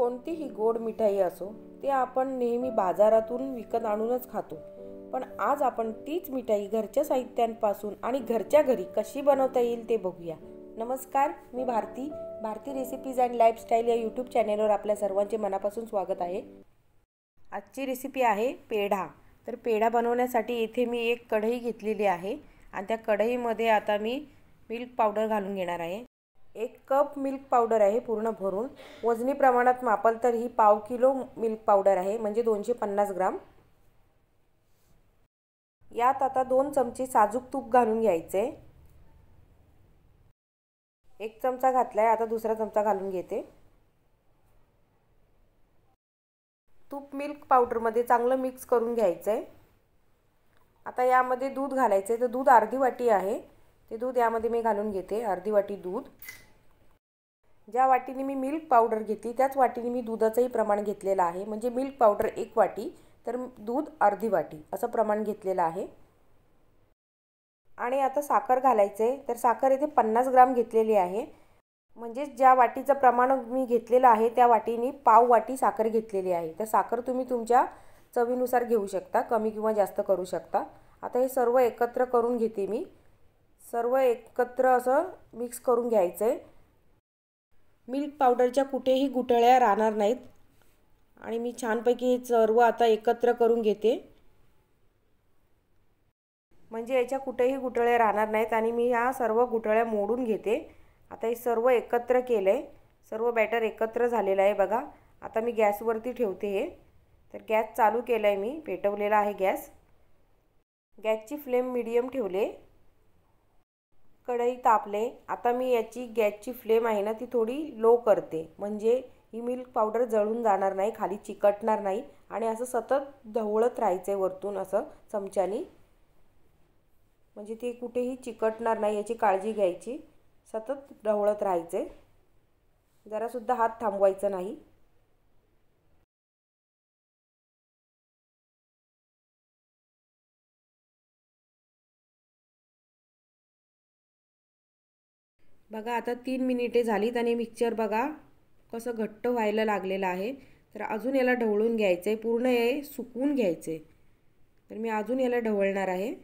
कोणतीही गोड मिठाई असो ते आपण नेहमी बाजारातून विकत आणूनच खातो पण आज आपण तीच मिठाई घरच्या साहित्यांपासून आणि घरच्या घरी कशी बनवता येईल ते बघूया नमस्कार मी Bharati Bharati recipes and lifestyle या यूट्यूब चॅनेलवर आपल्या सर्वांचे मनापासून स्वागत आहे आजची रेसिपी आहे पेढा तर पेढा बनवण्यासाठी इथे मी एक कढई घेतलेली आहे आणि त्या कढईमध्ये आता मी मिल्क पावडर घालून घेणार आहे एक कप मिल्क पावडर आहे पूर्ण भरून वजनी प्रमाणात मापल तर ही पाव किलो मिल्क पावडर आहे म्हणजे दोनशे पन्नास ग्राम यात आता दोन चमचे साजूक तूप घालून घ्यायचे एक चमचा घातला आहे आता दुसरा चमचा घालून घेते तूप मिल्क पावडरमध्ये चांगलं मिक्स करून घ्यायचं आहे आता यामध्ये दूध घालायचं आहे तर दूध अर्धी वाटी आहे ते दूध यामध्ये मी घालून घेते अर्धी वाटी दूध ज्या वाटीने मी मिल्क पावडर घेतली त्याच वाटीने मी दुधाचंही प्रमाण घेतलेलं आहे म्हणजे मिल्क पावडर एक वाटी तर दूध अर्धी वाटी असं प्रमाण घेतलेलं आहे आणि आता साखर घालायचं आहे तर साखर येथे पन्नास ग्राम घेतलेली आहे म्हणजेच ज्या वाटीचं प्रमाण मी घेतलेलं आहे त्या वाटीने पाव वाटी साखर घेतलेली आहे तर साखर तुम्ही तुमच्या चवीनुसार घेऊ शकता कमी किंवा जास्त करू शकता आता हे सर्व एकत्र करून घेते मी सर्व एकत्र असं मिक्स करून घ्यायचं आहे मिल्क पावडरच्या कुठेही गुठळ्या राहणार नाहीत आणि मी छानपैकी हे सर्व आता एकत्र करून घेते म्हणजे याच्या कुठेही गुठळ्या राहणार नाहीत आणि मी ह्या सर्व गुठळ्या मोडून घेते आता हे सर्व एकत्र केलं आहे सर्व बॅटर एकत्र झालेलं आहे बघा आता मी गॅसवरती ठेवते हे तर गॅस चालू केला आहे मी पेटवलेला आहे गॅस गॅसची फ्लेम मीडियम ठेवले कढई तापले आता मी याची गॅसची फ्लेम आहे ना ती थोडी लो करते म्हणजे ही मिल्क पावडर जळून जाणार नाही खाली चिकटणार नाही आणि असं सतत ढवळत राहायचं आहे वरतून असं चमच्यानी म्हणजे ती कुठेही चिकटणार नाही याची काळजी घ्यायची सतत ढवळत राहायचे जरासुद्धा हात थांबवायचा नाही बघा आता तीन मिनिटे झालीत आणि मिक्सचर बघा कसं घट्ट व्हायला लागलेलं आहे तर अजून याला ढवळून घ्यायचं आहे पूर्ण हे सुकवून घ्यायचं आहे तर मी अजून याला ढवळणार आहे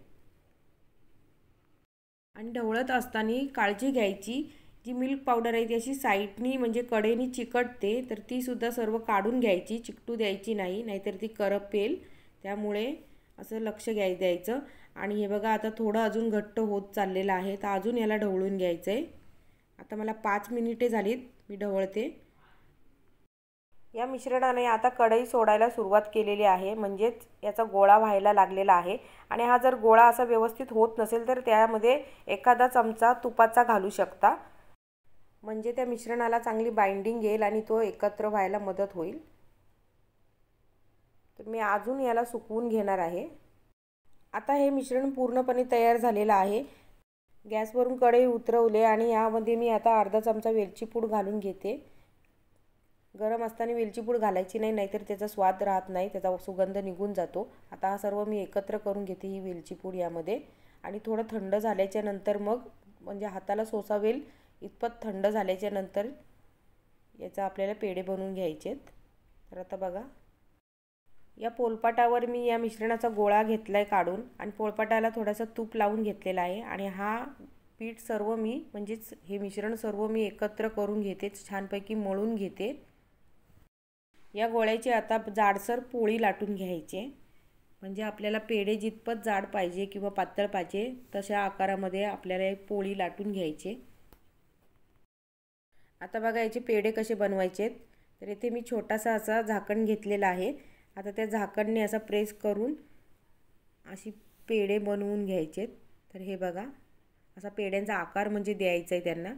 आणि ढवळत असताना काळजी घ्यायची जी मिल्क पावडर आहे ती अशी साईडनी म्हणजे कडेनी चिकटते तर तीसुद्धा सर्व काढून घ्यायची चिकटू द्यायची नाही नाहीतर ती करपेल त्यामुळे असं लक्ष घ्याय द्यायचं आणि हे बघा आता थोडं अजून घट्ट होत चाललेलं आहे तर अजून याला ढवळून घ्यायचं आहे आता मला पाच मिनिटे झालीत मी ढवळते या मिश्रणाने आता कढई सोडायला सुरुवात केलेली आहे म्हणजेच याचा गोळा व्हायला लागलेला आहे आणि हा जर गोळा असा व्यवस्थित होत नसेल तर त्यामध्ये एखादा चमचा तुपाचा घालू शकता म्हणजे त्या मिश्रणाला चांगली बाइंडिंग येईल आणि तो एकत्र व्हायला मदत होईल तर मी अजून याला सुकवून घेणार आहे आता हे मिश्रण पूर्णपणे तयार झालेलं आहे गॅसवरून कढई उतरवले आणि यामध्ये मी आता अर्धा चमचा वेलची पूड घालून घेते गरम असताना वेलची पूड घालायची नाही नाहीतर त्याचा स्वाद राहत नाही त्याचा सुगंध निघून जातो आता हा सर्व मी एकत्र करून घेते ही वेलची पूड यामध्ये आणि थोडं थंड झाल्याच्या नंतर मग म्हणजे हाताला सोसावेल इतपत थंड झाल्याच्या नंतर याचा आपल्याला पेढे बनवून घ्यायचे आहेत तर आता बघा या पोलपाटावर मी या मिश्रणाचा गोळा घेतला आहे काढून आणि पोळपाटाला थोडासा तूप लावून घेतलेला आहे आणि हा पीठ सर्व मी म्हणजेच हे मिश्रण सर्व मी एकत्र करून घेते छानपैकी मळून घेते या गोळ्याची आता जाडसर पोळी लाटून घ्यायचे म्हणजे आपल्याला पेढे जितपत जाड पाहिजे किंवा पातळ पाहिजे तशा आकारामध्ये आपल्याला पोळी लाटून घ्यायचे आता बघा याचे पेढे कसे बनवायचे तर इथे मी छोटासा असा झाकण घेतलेला आहे आता त्या झाकणने असा प्रेस करून अशी पेढे बनवून घ्यायचेत तर हे बघा असा पेढ्यांचा आकार म्हणजे द्यायचा आहे त्यांना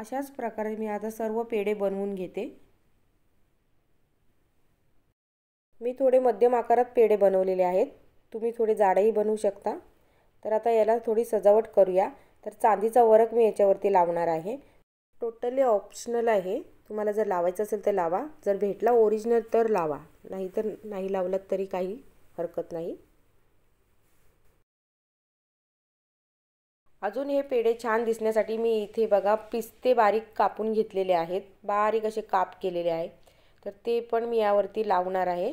अशाच प्रकारे मी आता सर्व पेढे बनवून घेते मी थोडे मध्यम आकारात पेढे बनवलेले आहेत तुम्ही थोडे जाडही बनवू शकता तर आता याला थोडी सजावट करूया तर चांदीचा वरक मी याच्यावरती लावणार आहे टोटली ऑप्शनल आहे तुम्हाला जर लावायचं असेल तर लावा जर भेटला ओरिजिनल तर लावा नाही तर नाही लावलं तरी काही हरकत नाही अजून हे पेढे छान दिसण्यासाठी मी इथे बघा पिस्ते बारीक कापून घेतलेले आहेत बारीक असे काप केलेले आहे तर ते पण मी यावरती लावणार आहे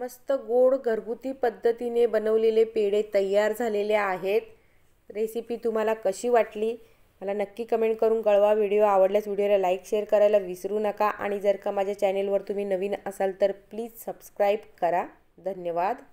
मस्त गोड घरगुती पद्धतीने बनवलेले पेढे तयार झालेले आहेत रेसिपी तुम्हाला कशी वाटली मला नक्की कमेंट करून कळवा व्हिडिओ आवडल्यास व्हिडिओला लाईक शेअर करायला विसरू नका आणि जर का माझ्या चॅनेलवर तुम्ही नवीन असाल तर प्लीज सबस्क्राईब करा धन्यवाद